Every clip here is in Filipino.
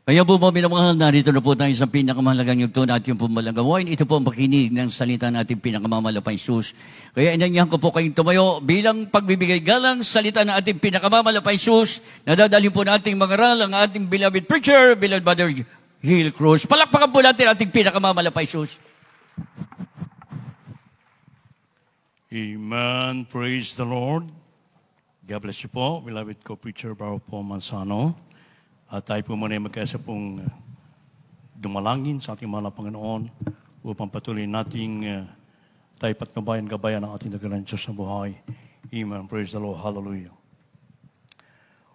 Kaya po mga minamahal, narito na po tayo sa pinakamahalagang yugto na ating pumalagawain. Ito po ang pakinig ng salita na ating pinakamamalapan Sus. Kaya inanyahan ko po kayong tumayo bilang pagbibigay galang salita na ating pinakamamalapan Sus. Nadadalhin po nating mga mangaral ang ating beloved preacher, beloved brother Hill Cruz. Palakpakan po natin ating pinakamamalapan Sus. Amen. Praise the Lord. God bless you po. Beloved co-preacher Baro Paul Manzano. At tayo po muna ay magkaisa pong uh, dumalangin sa ating mahal na Panginoon upang patuloy nating uh, tayo patnubayan gabayan ng ating nagalang Diyos sa buhay. Amen. Praise the Lord. Hallelujah.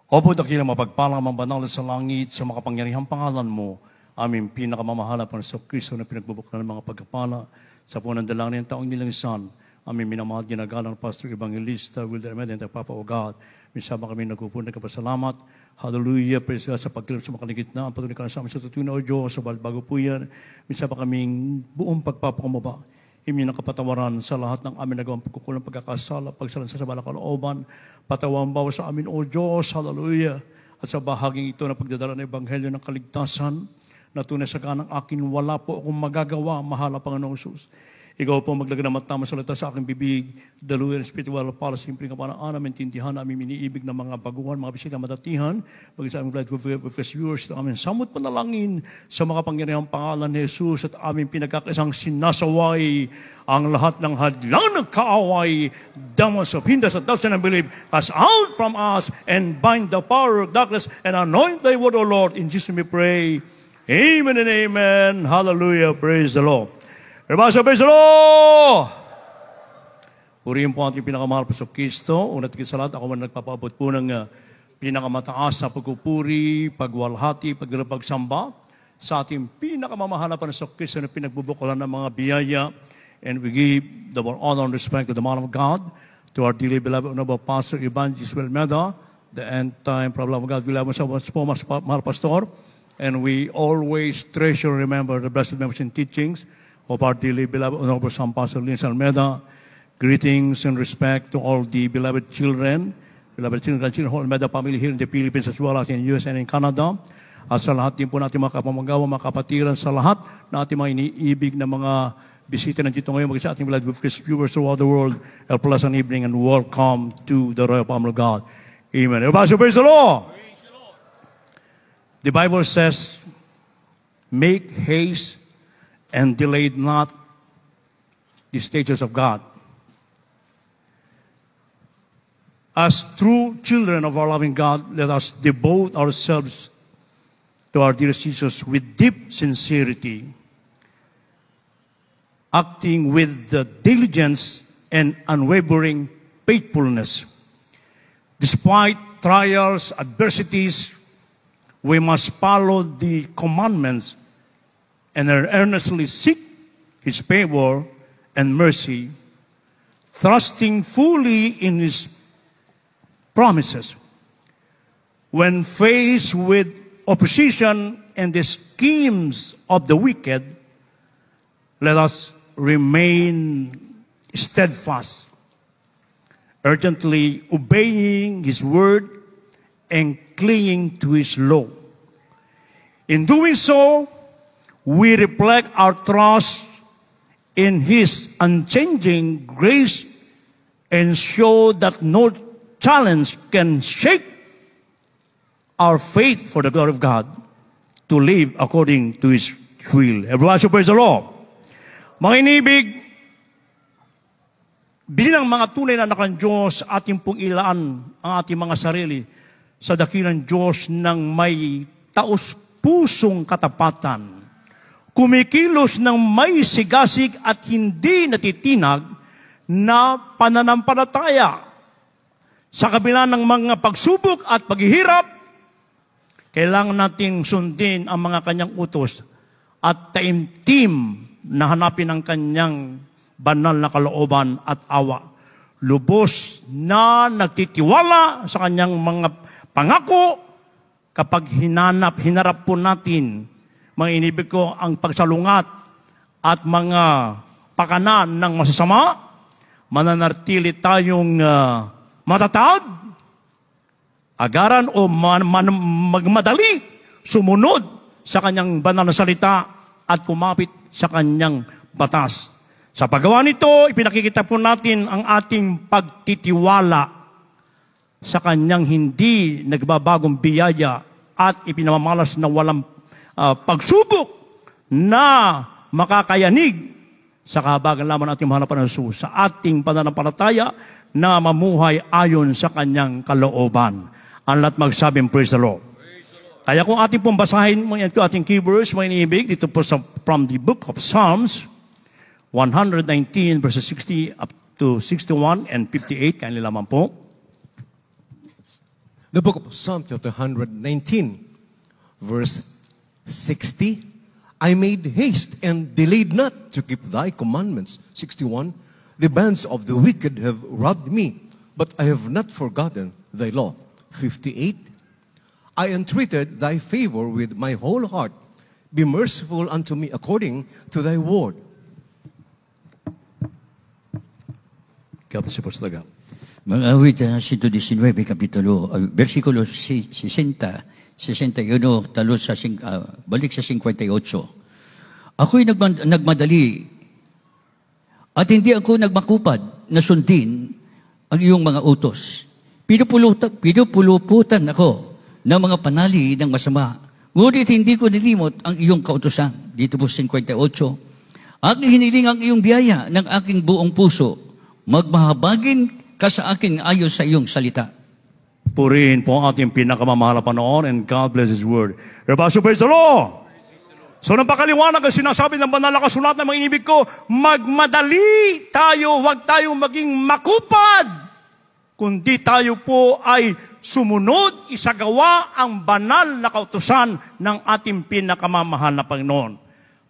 Opo, dakila mapagpalang ang banal sa langit sa makapangyarihang pangalan mo, aming pinakamamahala pa sa Kristo na pinagbubukla ng mga pagkapala sa punan dalangin ng taong nilang isan aming minamahal ginagalang Pastor Evangelista Wilder Med and the Papa O God. Misama kami nagpupunan nagkapasalamat. Hallelujah. Praise God sa pagkilip sa makaligit na. patuloy ka na sa amin sa tutunan o Diyos. Sa bago po yan. Misama kaming buong pagpapakumaba. Iminyo ng kapatawaran sa lahat ng amin nagawang pagkukulang pagkakasala, pagsalansa sa balakalooban. Patawang bawa sa amin, O Diyos. Hallelujah. At sa bahaging ito na pagdadala ng Ebanghelyo ng Kaligtasan, na tunay sa kanang akin, wala po akong magagawa, mahal Panginoong Jesus. Ikaw po maglagay ng matamang salita sa aking bibig, daluyan ng spiritual policy, impring ka pa ng anam, intindihan namin iniibig ng mga baguhan, mga bisita, matatihan, maging sa aming blood with fresh viewers, na aming samot panalangin sa mga pangyarihang pangalan ni Jesus at aming pinagkakaisang sinasaway ang lahat ng hadlang ng kaaway, damas of hinders at doubts and unbelief, cast out from us and bind the power of darkness and anoint thy word, O Lord. In Jesus we pray. Amen and amen. Hallelujah. Praise the Lord. Everybody say praise the Lord! Purihin po ating pinakamahal po sa Kristo. Una't sa lahat, ako man nagpapabot po ng ah, pinakamataas na pagkupuri, pagwalhati, pagpagsamba sa ating pinakamamahal na sa Kristo na pinagbubukulan ng mga biyaya. And we give the more honor and respect to the man of God, to our dearly beloved honorable Pastor Evangelist Wilmeda, the end time problem of God. We love so so much, Mahal Pastor. And we always treasure remember the blessed memories and teachings of our dearly beloved Honorable San Pastor Lins Almeida. Greetings and respect to all the beloved children, beloved children, grandchildren, whole Almeida family here in the Philippines as well as in the US and in Canada. At sa lahat din po natin mga kapamagawa, mga kapatiran, sa lahat na ating mga iniibig na mga bisita dito ngayon, mga ating beloved Christ viewers throughout the world, a pleasant evening and welcome to the Royal Family of God. Amen. Everybody praise the Lord. Praise the Lord. The Bible says, make haste and delayed not the stages of God. As true children of our loving God, let us devote ourselves to our dear Jesus with deep sincerity, acting with the diligence and unwavering faithfulness. Despite trials, adversities, we must follow the commandments and earnestly seek his favor and mercy, trusting fully in his promises. When faced with opposition and the schemes of the wicked, let us remain steadfast, urgently obeying his word and clinging to his law. In doing so, we reflect our trust in His unchanging grace and show that no challenge can shake our faith for the glory of God to live according to His will. Everyone should praise the Lord. Mga inibig, bilang mga tunay na nakang ng Diyos, ating pong ilaan ang ating mga sarili sa dakilang Diyos ng may taos pusong katapatan kumikilos ng may sigasig at hindi natitinag na pananampalataya. Sa kabila ng mga pagsubok at paghihirap, kailangan nating sundin ang mga kanyang utos at taimtim na hanapin ang kanyang banal na kalooban at awa. Lubos na nagtitiwala sa kanyang mga pangako kapag hinanap, hinarap po natin mga inibig ko ang pagsalungat at mga pakanan ng masasama, mananartili tayong uh, matatag, agaran o man, man, magmadali, sumunod sa kanyang banal na salita at kumapit sa kanyang batas. Sa paggawa nito, ipinakikita po natin ang ating pagtitiwala sa kanyang hindi nagbabagong biyaya at ipinamamalas na walang uh, pagsubok na makakayanig sa kahabagan lamang ating mahal na Jesus, sa ating pananampalataya na mamuhay ayon sa kanyang kalooban. Ang lahat magsabing praise the Lord. Kaya kung ating pong mo yan ating key verse, may iniibig, dito po sa, from the book of Psalms, 119 verses 60 up to 61 and 58, kain lamang po. The book of Psalms chapter 119 verse 60. I made haste and delayed not to keep thy commandments. 61. The bands of the wicked have robbed me, but I have not forgotten thy law. 58. I entreated thy favor with my whole heart. Be merciful unto me according to thy word. Capítulo awit 119, versikulo 60 61, talo sa, uh, balik sa 58. Ako'y nagmadali at hindi ako nagmakupad na sundin ang iyong mga utos. Pinupulutan, pinupuluputan ako ng mga panali ng masama. Ngunit hindi ko nilimot ang iyong kautosan. Dito po 58. Aking hiniling ang iyong biyaya ng aking buong puso. Magmahabagin ka sa akin ayon sa iyong salita. Purihin po ang ating pinakamamahal na Panoon and God bless His Word. Rebaso, praise the Lord! So napakaliwanag ang sinasabi ng banal na kasulat ng mga inibig ko, magmadali tayo, huwag tayong maging makupad, kundi tayo po ay sumunod, isagawa ang banal na kautusan ng ating pinakamamahal na Panginoon.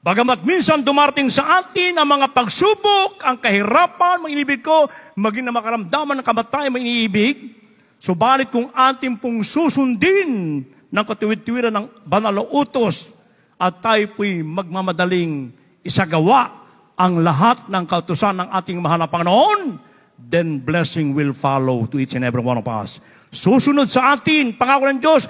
Bagamat minsan dumarting sa atin ang mga pagsubok, ang kahirapan, mga inibig ko, maging na makaramdaman ng kamatayan, mga iniibig, Subalit kung ating pong susundin ng katuwid-tuwiran ng banal utos at tayo po'y magmamadaling isagawa ang lahat ng kautusan ng ating mahal na Panginoon, then blessing will follow to each and every one of us. Susunod sa atin, pangako ng Diyos,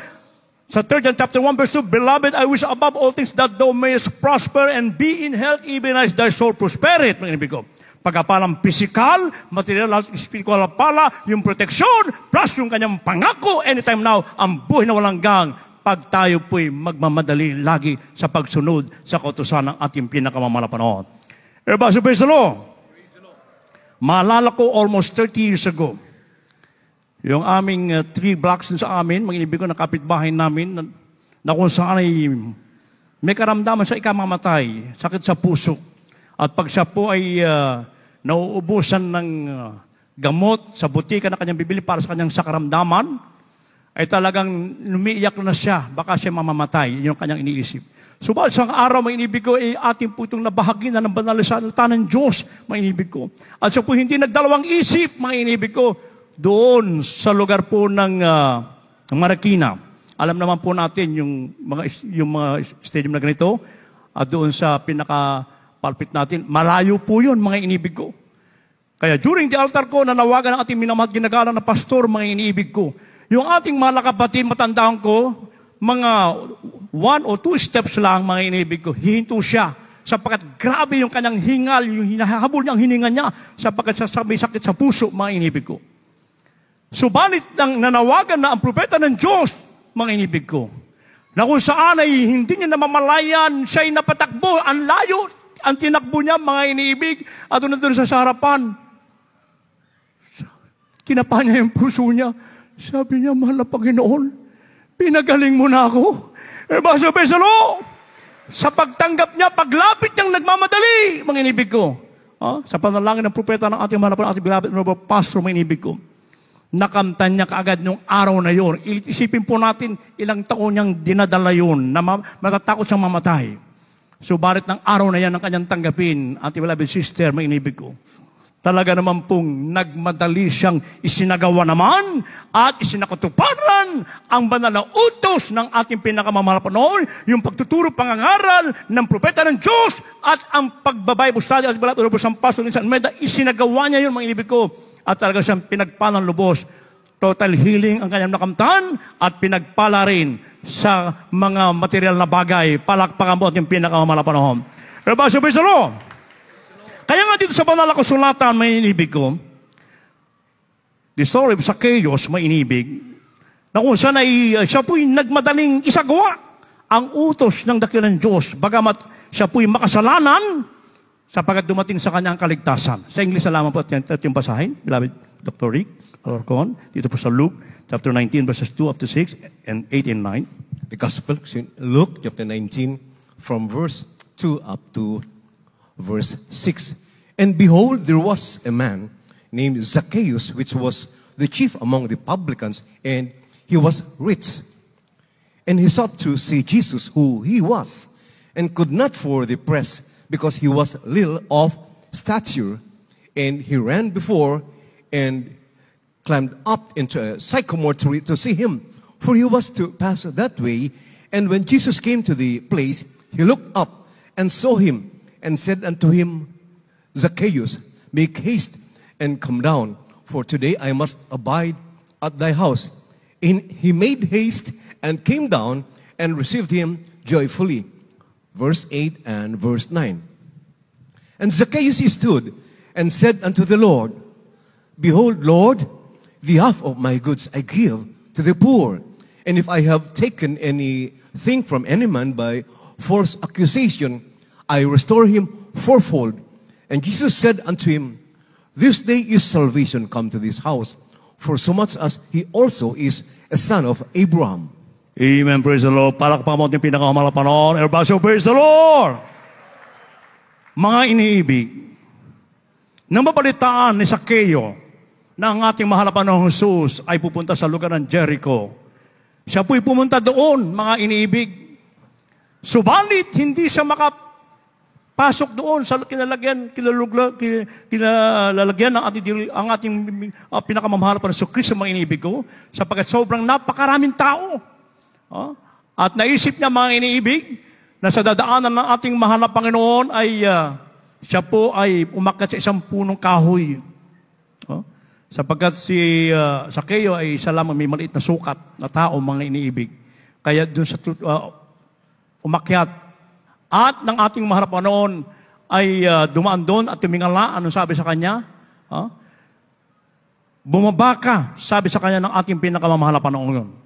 sa 3 and chapter 1 verse 2, Beloved, I wish above all things that thou mayest prosper and be in health even as thy soul prospereth. Mga ibig ko pagapalang physical, material at spiritual pala, yung protection, plus yung kanyang pangako anytime now, ang buhay na walang gang, pag tayo po'y magmamadali lagi sa pagsunod sa kautosan ng ating pinakamamala panahon. Everybody say, praise the Lord. Maalala ko almost 30 years ago, yung aming uh, three blocks sa amin, mga inibig ko na kapitbahay namin, na, na kung saan ay may karamdaman sa ikamamatay, sakit sa puso. At pag siya po ay uh, nauubusan ng uh, gamot sa butika na kanyang bibili para sa kanyang sakaramdaman, ay talagang lumiiyak na siya, baka siya mamamatay. Yun ang kanyang iniisip. Subalit so, sa araw, may inibig ko ay eh, ating putong nabahagi na ng banal sa ng Diyos, may inibig ko. At siya po hindi nagdalawang isip, may inibig ko, doon sa lugar po ng, uh, ng Marikina. Alam naman po natin yung mga, yung mga stadium na ganito, at doon sa pinaka palpit natin, malayo po yun, mga inibig ko. Kaya during the altar ko, nanawagan ang ating minamahal ginagalang na pastor, mga inibig ko. Yung ating malakapatin, matandaan ko, mga one or two steps lang, mga inibig ko, hihinto siya. Sapagkat grabe yung kanyang hingal, yung hinahabol niya, ang hininga niya, sapagkat siya may sakit sa puso, mga inibig ko. Subalit nang nanawagan na ang propeta ng Diyos, mga inibig ko, na kung saan ay hindi niya namamalayan, siya ay napatakbo, ang layo, ang tinakbo niya, mga iniibig, at doon doon sa sarapan. Kinapa niya yung puso niya. Sabi niya, mahal na Panginoon, pinagaling mo na ako. Eh, baso besalo! Sa pagtanggap niya, paglapit niyang nagmamadali, mga inibig ko. Ah, sa panalangin ng propeta ng ating mahal na ating bilapit ng pastor, mga inibig ko nakamtan niya kaagad nung araw na yon. Isipin po natin ilang taon niyang dinadala yon na matatakot siyang mamatay. Subalit ng araw na yan ang kanyang tanggapin, Ate Beloved Sister, may inibig ko. Talaga naman pong nagmadali siyang isinagawa naman at isinakatuparan ang banal na utos ng ating pinakamamahal panoon, yung pagtuturo pangangaral ng propeta ng Diyos at ang pagbabible sa at balat urubos ang paso ng San Meda, isinagawa niya yun mga inibig ko at talaga siyang pinagpalang lubos total healing ang kanyang nakamtan at pinagpala rin sa mga material na bagay. Palakpakan mo at yung pinakamalapanohom. Rebasyo praise the Lord. Kaya nga dito sa banal ako sulatan, may inibig ko. The story of Zacchaeus, may inibig. Na kung saan ay uh, siya po'y nagmadaling isagawa ang utos ng dakilang Diyos. Bagamat siya po'y makasalanan, Sapagat dumating sa kanya ang kaligtasan. Sa English alam po at yung basahin, beloved Dr. Rick Alorcon, dito po sa Luke chapter 19 verses 2 up to 6 and 8 and 9. The Gospel, Luke chapter 19 from verse 2 up to verse 6. And behold, there was a man named Zacchaeus, which was the chief among the publicans, and he was rich. And he sought to see Jesus, who he was, and could not for the press because he was little of stature and he ran before and climbed up into a sycamore tree to see him for he was to pass that way and when jesus came to the place he looked up and saw him and said unto him zacchaeus make haste and come down for today i must abide at thy house and he made haste and came down and received him joyfully verse 8 and verse 9. And Zacchaeus he stood and said unto the Lord, Behold, Lord, the half of my goods I give to the poor. And if I have taken anything from any man by false accusation, I restore him fourfold. And Jesus said unto him, This day is salvation come to this house, for so much as he also is a son of Abraham. Amen. Praise the Lord. Palakpakan mo yung pinakamalang Panginoon. Everybody show, praise the Lord! Mga iniibig, nang mabalitaan ni Sakeo na ang ating mahal na Panginoong Jesus ay pupunta sa lugar ng Jericho, siya po'y pumunta doon, mga iniibig. Subalit, hindi siya makapasok doon sa kinalagyan, kinalugla, kinalalagyan ng ating, ang ating uh, pinakamamahal pa ng Kristo, mga iniibig ko, sapagkat sobrang napakaraming tao. Oh? At naisip niya mga iniibig na sa dadaanan ng ating mahal na Panginoon ay uh, siya po ay umakyat sa isang punong kahoy. Oh? Sapagkat si uh, ah, Sakeo ay isa lamang may maliit na sukat na tao mga iniibig. Kaya doon sa uh, umakyat. At ng ating mahal na Panginoon ay uh, dumaan doon at tumingala. Anong sabi sa kanya? Oh? Bumaba ka, sabi sa kanya ng ating pinakamamahal na Panginoon.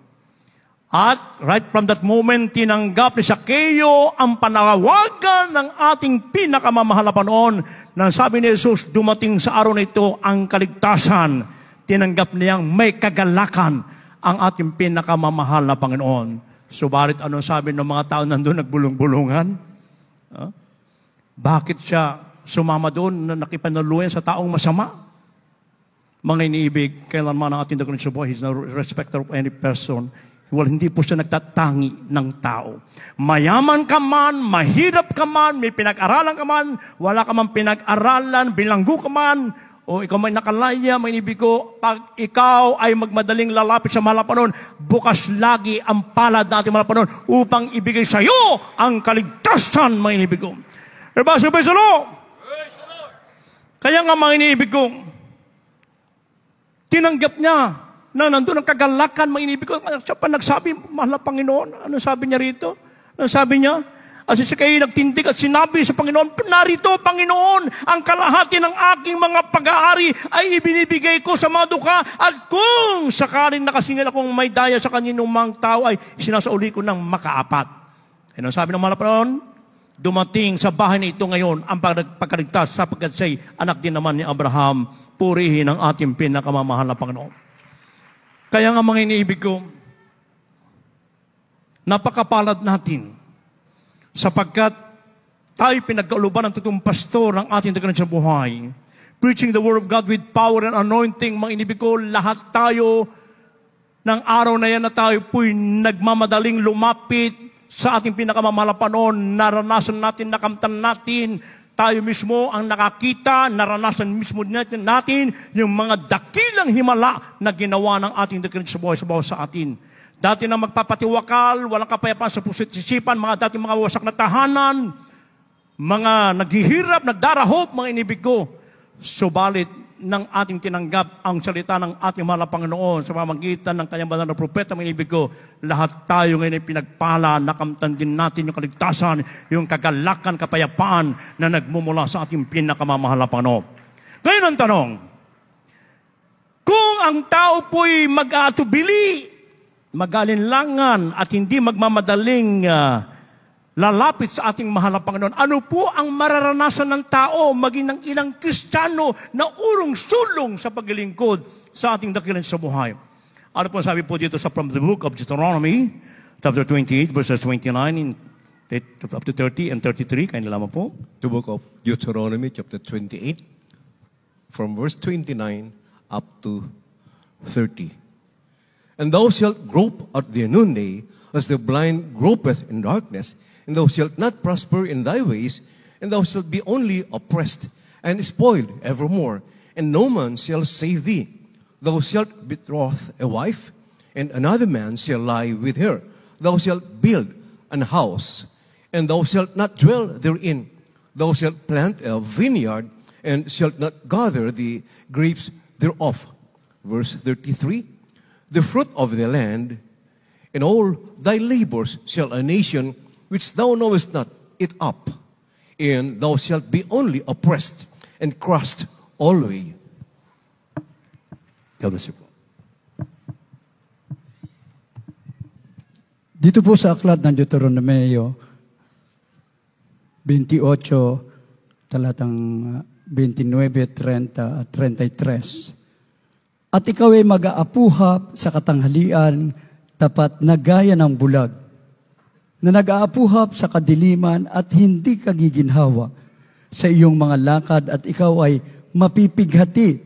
At right from that moment, tinanggap ni Sakeo ang panawagan ng ating pinakamamahal na Panoon nang sabi ni Jesus, dumating sa araw na ito ang kaligtasan. Tinanggap niyang may kagalakan ang ating pinakamamahal na Panginoon. Subalit ano sabi ng mga tao nandun nagbulong-bulungan? Huh? Bakit siya sumama doon na nakipanaluyan sa taong masama? Mga iniibig, kailanman ang ating dagunin sa he's no respecter of any person. Well, hindi po siya nagtatangi ng tao. Mayaman ka man, mahirap ka man, may pinag-aralan ka man, wala ka man pinag-aralan, bilanggo ka man, o ikaw may nakalaya, may ibig ko, pag ikaw ay magmadaling lalapit sa malapanon, bukas lagi ang palad natin malapanon upang ibigay sa iyo ang kaligtasan, may ibig ko. Diba, si Kaya nga, mga iniibig ko, tinanggap niya na nandun ang kagalakan, inibig ko. Siya pa nagsabi, mahal na Panginoon. Ano sabi niya rito? Ano sabi niya? At siya kayo nagtindig at sinabi sa Panginoon, narito Panginoon, ang kalahati ng aking mga pag-aari ay ibinibigay ko sa mga maduka at kung sakaling nakasingil akong may daya sa kaninumang tao ay sinasauli ko ng makaapat. Ano sabi ng mga Panginoon, dumating sa bahay na ito ngayon ang pagkaligtas sapagkat siya'y anak din naman ni Abraham. Purihin ang ating pinakamamahal na Panginoon. Kaya nga mga iniibig ko, napakapalad natin sapagkat tayo pinagkauluban ng totoong pastor ng ating tagalan sa buhay. Preaching the Word of God with power and anointing, mga inibig ko, lahat tayo ng araw na yan na tayo po'y nagmamadaling lumapit sa ating pinakamamahal na panahon, naranasan natin, nakamtan natin tayo mismo ang nakakita, naranasan mismo natin, natin yung mga dakilang himala na ginawa ng ating dakilang sa buhay sa buhay sa atin. Dati na magpapatiwakal, walang kapayapaan sa puso't sisipan, mga dati mga wasak na tahanan, mga naghihirap, nagdarahop, mga inibig ko. Subalit, ng ating tinanggap ang salita ng ating mahal na Panginoon sa pamamagitan ng kanyang banal na propeta, mga ibig ko, lahat tayo ngayon ay pinagpala, nakamtan din natin yung kaligtasan, yung kagalakan, kapayapaan na nagmumula sa ating pinakamamahal na Panginoon. Ngayon ang tanong, kung ang tao po'y mag-atubili, mag-alinlangan at hindi magmamadaling uh, lalapit sa ating mahal na Panginoon. Ano po ang mararanasan ng tao maging ng ilang Kristiyano na urong sulong sa paglilingkod sa ating dakilan sa buhay? Ano po sabi po dito sa from the book of Deuteronomy, chapter 28, verses 29 in, up to 30 and 33, kayo nalaman po. The book of Deuteronomy, chapter 28, from verse 29 up to 30. And thou shalt grope at the noonday, as the blind gropeth in darkness, and thou shalt not prosper in thy ways, and thou shalt be only oppressed and spoiled evermore, and no man shall save thee. Thou shalt betroth a wife, and another man shall lie with her. Thou shalt build an house, and thou shalt not dwell therein. Thou shalt plant a vineyard, and shalt not gather the grapes thereof. Verse 33 The fruit of the land and all thy labors shall a nation which thou knowest not, it up, and thou shalt be only oppressed and crushed always. Kabasa po. Dito po sa aklat ng Deuteronomio 28, talatang 29, 30 at 33. At ikaw ay mag aapuha sa katanghalian tapat na gaya ng bulag na nag-aapuhap sa kadiliman at hindi kagiginhawa sa iyong mga lakad at ikaw ay mapipighati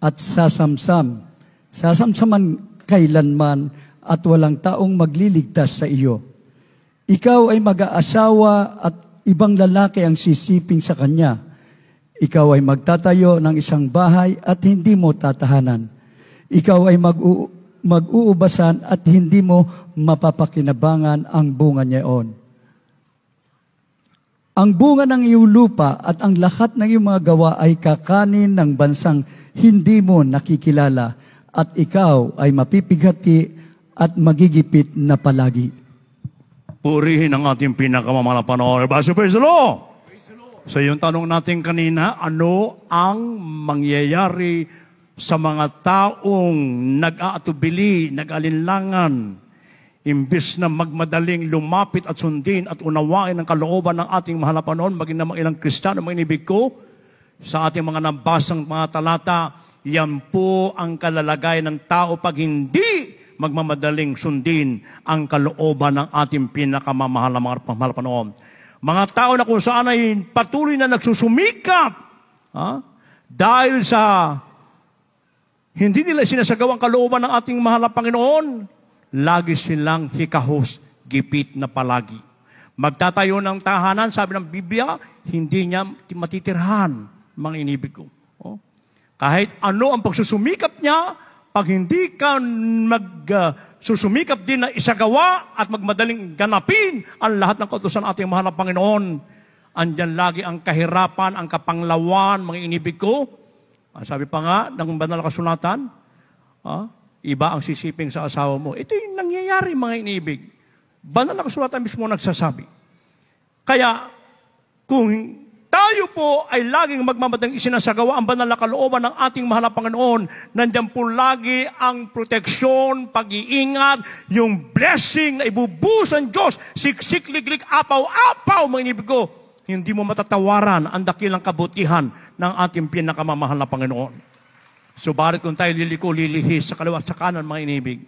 at sasamsam. Sasamsaman kailanman at walang taong magliligtas sa iyo. Ikaw ay mag-aasawa at ibang lalaki ang sisiping sa kanya. Ikaw ay magtatayo ng isang bahay at hindi mo tatahanan. Ikaw ay mag mag-uubasan at hindi mo mapapakinabangan ang bunga niyaon. Ang bunga ng iyong lupa at ang lahat ng iyong mga gawa ay kakanin ng bansang hindi mo nakikilala at ikaw ay mapipighati at magigipit na palagi. Purihin ang ating pinakamamahal na panahon. Praise the Lord! so, yung tanong natin kanina, ano ang mangyayari sa mga taong nag-aatubili, nag-alinlangan, imbis na magmadaling lumapit at sundin at unawain ang kalooban ng ating mahal mahalapanon, maging na ilang kristyano, mga inibig ko, sa ating mga nabasang mga talata, yan po ang kalalagay ng tao pag hindi magmamadaling sundin ang kalooban ng ating pinakamamahal na mga panoon. Mga tao na kung saan ay patuloy na nagsusumikap ha? dahil sa hindi nila sinasagawang kalooban ng ating mahal na Panginoon. Lagi silang hikahos, gipit na palagi. Magtatayo ng tahanan, sabi ng Biblia, hindi niya matitirhan, mga inibig ko. Oh. Kahit ano ang pagsusumikap niya, pag hindi ka magsusumikap ah, uh, din na isagawa at magmadaling ganapin ang lahat ng kautosan ng ating mahal na Panginoon, andyan lagi ang kahirapan, ang kapanglawan, mga inibig ko, ang sabi pa nga ng banal na kasulatan, ah, iba ang sisiping sa asawa mo. Ito yung nangyayari mga inibig. Banal na kasulatan mismo nagsasabi. Kaya kung tayo po ay laging magmamadang isinasagawa ang banal na kalooban ng ating mahal na Panginoon. Nandiyan po lagi ang proteksyon, pag-iingat, yung blessing na ibubusan Diyos, siksik, liglik, apaw, apaw, mga inibig ko hindi mo matatawaran ang dakilang kabutihan ng ating pinakamamahal na Panginoon. Subalit kung tayo liliko, lilihi sa kaliwa sa kanan, mga inibig,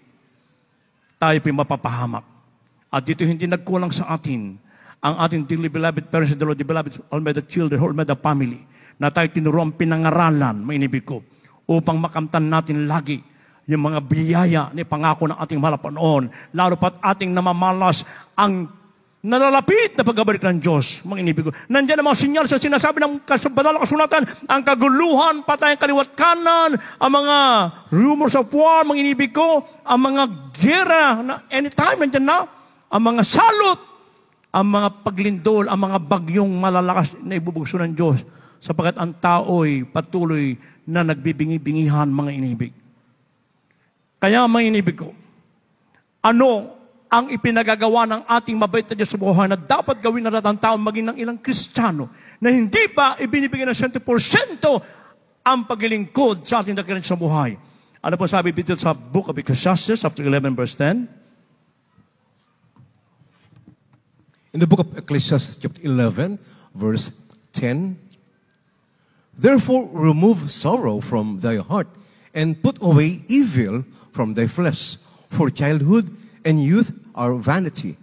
tayo po'y mapapahamak. At dito hindi nagkulang sa atin ang ating dearly beloved parents and the Lord, the beloved, all my the children, all my the family, na tayo tinuro ang pinangaralan, mainibig ko, upang makamtan natin lagi yung mga biyaya ni pangako ng ating malapanoon, lalo pat ating namamalas ang Nalalapit na pagkabalik ng Diyos, mga inibig ko. Nandiyan ang mga sinyal sa sinasabi ng kas- kasunatan, ang kaguluhan, patay ang kaliwat kanan, ang mga rumors of war, mga inibig ko, ang mga gera, na anytime nandiyan na, ang mga salot, ang mga paglindol, ang mga bagyong malalakas na ibubugso ng Diyos, sapagat ang tao'y patuloy na nagbibingi-bingihan, mga inibig. Kaya, mga inibig ko, ano ang ipinagagawa ng ating mabait na Diyos sa buhay na dapat gawin na lahat tao maging ng ilang Kristiyano na hindi pa ibinibigay ng 100% ang paglilingkod sa ating nagkaroon sa buhay. Ano po sabi dito sa Book of Ecclesiastes, chapter 11, verse 10? In the book of Ecclesiastes, chapter 11, verse 10, Therefore remove sorrow from thy heart, and put away evil from thy flesh, for childhood and youth are vanity.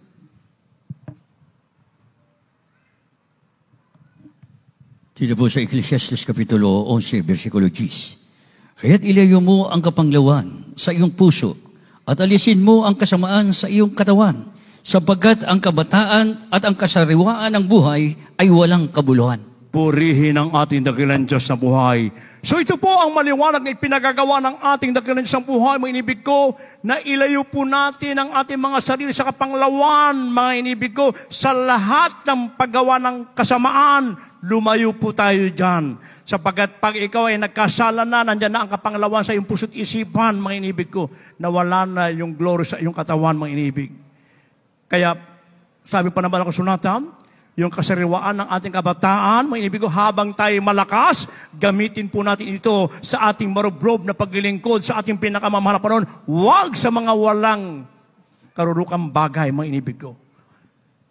Dito po sa Ecclesiastes Kapitulo 11, versikulo 10. Kaya't ilayo mo ang kapanglawan sa iyong puso at alisin mo ang kasamaan sa iyong katawan sapagkat ang kabataan at ang kasariwaan ng buhay ay walang kabuluhan. Purihin ang ating dakilang Diyos sa buhay. So ito po ang maliwanag na ipinagagawa ng ating dakilang Diyos na buhay. Mga inibig ko, na ilayo po natin ang ating mga sarili sa kapanglawan, mga inibig ko, sa lahat ng paggawa ng kasamaan, lumayo po tayo dyan. Sapagat pag ikaw ay nagkasala na, nandyan na ang kapanglawan sa iyong puso't isipan, mga inibig ko, nawala na yung glory sa iyong katawan, mga inibig. Kaya, sabi pa naman ako sunatam, yung kasariwaan ng ating kabataan, mga inibigo, habang tayo malakas, gamitin po natin ito sa ating marubrob na paglilingkod, sa ating pinakamamahal na panahon, huwag sa mga walang karurukang bagay, mga inibigo.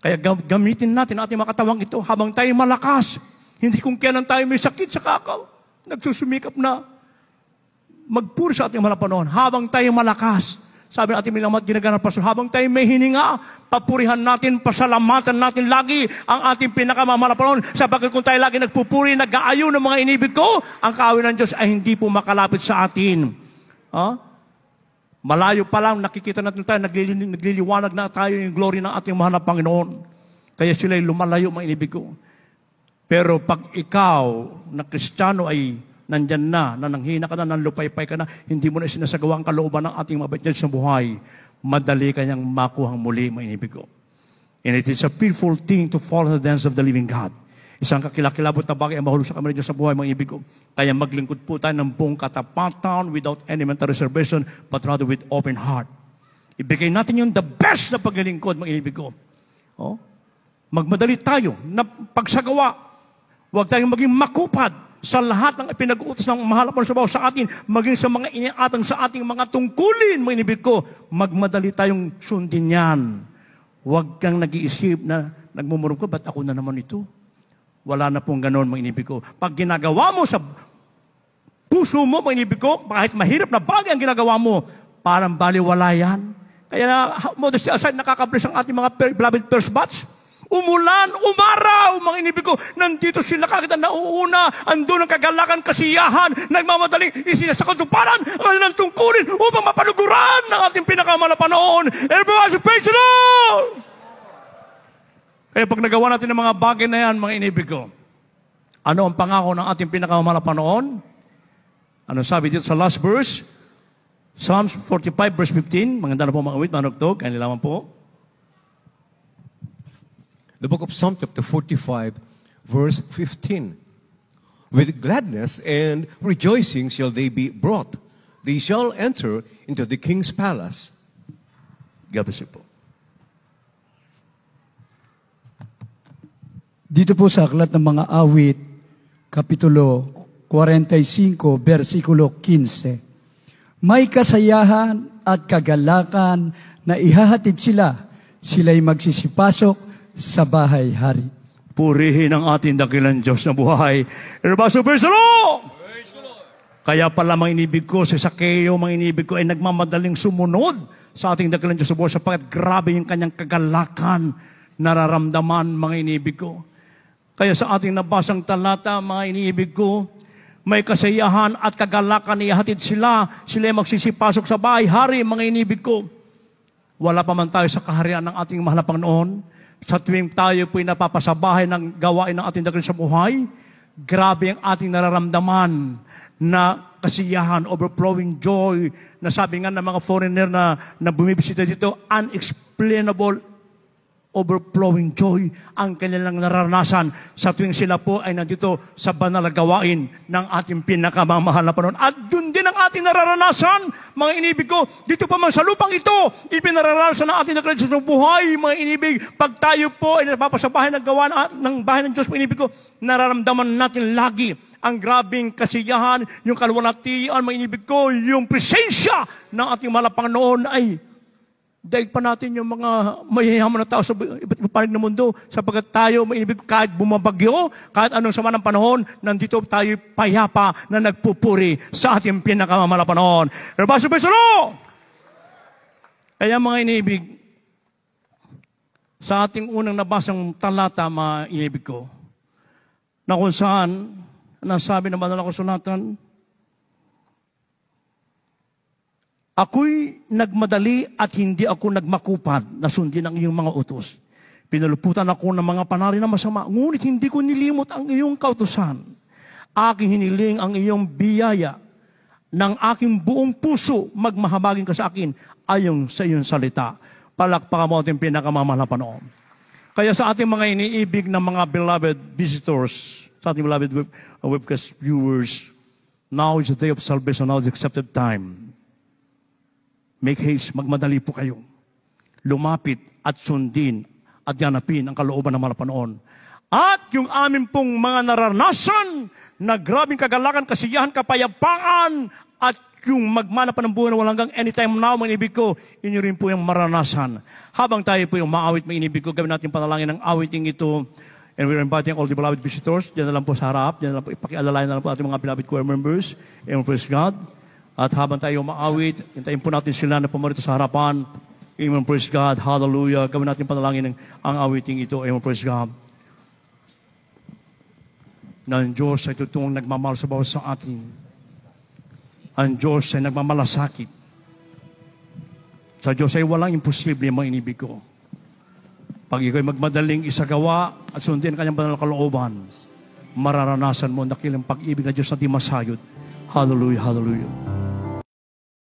Kaya gamitin natin ating makatawang ito habang tayo malakas. Hindi kung kailan tayo may sakit sa kakaw, nagsusumikap na magpuri sa ating mga panahon habang tayo malakas sabi natin minamat ginaganap pastor. Habang tayo may hininga, papurihan natin, pasalamatan natin lagi ang ating pinakamamalapanon. Sapagkat kung tayo lagi nagpupuri, nag-aayo ng mga inibig ko, ang kaawin ng Diyos ay hindi po makalapit sa atin. Huh? Malayo pa lang, nakikita natin tayo, naglili, nagliliwanag na tayo yung glory ng ating mahal na Panginoon. Kaya sila ay lumalayo mga inibig ko. Pero pag ikaw na kristyano ay nandyan na, nananghina ka na, nanlupaypay ka na, hindi mo na sinasagawa ang kalooban ng ating mabait sa buhay, madali ka niyang makuhang muli, mainibig ko. And it is a fearful thing to fall in the dance of the living God. Isang kakilakilabot na bagay ang mahulog sa kamay Diyos sa buhay, mga ibig ko. Kaya maglingkod po tayo ng buong katapatan without any mental reservation, but rather with open heart. Ibigay natin yung the best na paglilingkod, mga ibig ko. Oh? Magmadali tayo na pagsagawa. Huwag tayong maging makupad sa lahat ng pinag-uutos ng mahal na sabaw sa atin, maging sa mga iniatang sa ating mga tungkulin, mga inibig ko, magmadali tayong sundin yan. Huwag kang nag-iisip na nagmumurong ko, ba't ako na naman ito? Wala na pong ganoon, mga inibig ko. Pag ginagawa mo sa puso mo, mga inibig ko, kahit mahirap na bagay ang ginagawa mo, parang baliwala yan. Kaya na, modesty aside, nakakabless ang ating mga beloved first batch umulan, umaraw, mga inibig ko, nandito sila kakita nauuna, ando ang kagalakan, kasiyahan, nagmamadaling isinasakatuparan ang kanilang tungkulin upang mapaluguran ng ating pinakamalapanoon. Everyone should praise the Lord! Kaya pag nagawa natin ng mga bagay na yan, mga inibig ko, ano ang pangako ng ating pinakamalapanoon? Ano sabi dito sa last verse? Psalms 45 verse 15, maganda na po mga awit, manugtog, kanila lamang po the book of Psalm chapter 45, verse 15. With gladness and rejoicing shall they be brought. They shall enter into the king's palace. Gabasin po. Dito po sa aklat ng mga awit, Kapitulo 45, versikulo 15. May kasayahan at kagalakan na ihahatid sila. Sila'y magsisipasok sa bahay-hari. Purihin ang ating dakilang Diyos na buhay. Everybody, praise the Lord! Kaya pala mga inibig ko, si Sakeo, mga inibig ko, ay nagmamadaling sumunod sa ating dakilang Diyos sa buhay sapagkat grabe yung kanyang kagalakan nararamdaman mga inibig ko. Kaya sa ating nabasang talata, mga inibig ko, may kasayahan at kagalakan ihatid sila, sila ay magsisipasok sa bahay, hari, mga inibig ko. Wala pa man tayo sa kaharian ng ating mahalapang noon sa tuwing tayo po'y napapasabahay ng gawain ng ating dakilang sa buhay, grabe ang ating nararamdaman na kasiyahan, overflowing joy, na sabi nga ng mga foreigner na, na bumibisita dito, unexplainable overflowing joy ang kanilang naranasan sa tuwing sila po ay nandito sa banal gawain ng ating pinakamamahal na panahon. At doon din ang ating nararanasan, mga inibig ko, dito pa man sa lupang ito, ipinararanasan ng ating nakalagay sa buhay, mga inibig. Pag tayo po ay napapasabahin ng gawa ng bahay ng Diyos, mga inibig ko, nararamdaman natin lagi ang grabing kasiyahan, yung kalwalatian, mga inibig ko, yung presensya ng ating malapang noon ay Daig pa natin yung mga mayayaman na tao sa iba't panig ng mundo sapagkat tayo may inibig kahit bumabagyo, kahit anong sama ng panahon, nandito tayo payapa na nagpupuri sa ating pinakamamalapanahon. Rabaso Pesaro! Kaya mga inibig, sa ating unang nabasang talata, mga inibig ko, na kung saan, nasabi ng banal na kasulatan, Ako'y nagmadali at hindi ako nagmakupad na sundin ang iyong mga utos. Pinuluputan ako ng mga panari na masama, ngunit hindi ko nilimot ang iyong kautusan. Aking hiniling ang iyong biyaya ng aking buong puso magmahabagin ka sa akin ayon sa iyong salita. Palakpakan mo ating pinakamamahal na panoon. Kaya sa ating mga iniibig ng mga beloved visitors, sa ating beloved web, uh, webcast viewers, now is the day of salvation, now is the accepted time Make haste, magmadali po kayo. Lumapit at sundin at yanapin ang kalooban ng malapanoon. At yung amin pong mga naranasan na grabing kagalakan, kasiyahan, kapayapaan at yung magmana pa ng buhay na walang hanggang anytime now, mga inibig ko, inyo rin po yung maranasan. Habang tayo po yung maawit, mga inibig ko, gawin natin panalangin ng awiting ito. And we're inviting all the beloved visitors. Diyan na lang po sa harap. Diyan na lang po, ipakialalayan na lang po ating mga beloved choir members. And praise God. At habang tayo maawit, hintayin po natin sila na pumarito sa harapan. Amen, praise God. Hallelujah. Gawin natin panalangin ang, ang awiting ito. Amen, praise God. Na ang Diyos ay totoong nagmamahal sa bawat sa atin. Ang Diyos ay nagmamalasakit. Sa Diyos ay walang imposible ang mga inibig ko. Pag ikaw ay magmadaling isagawa at sundin ang kanyang banal kalooban, mararanasan mo ang dakilang pag-ibig na Diyos na di masayod Hallelujah, hallelujah.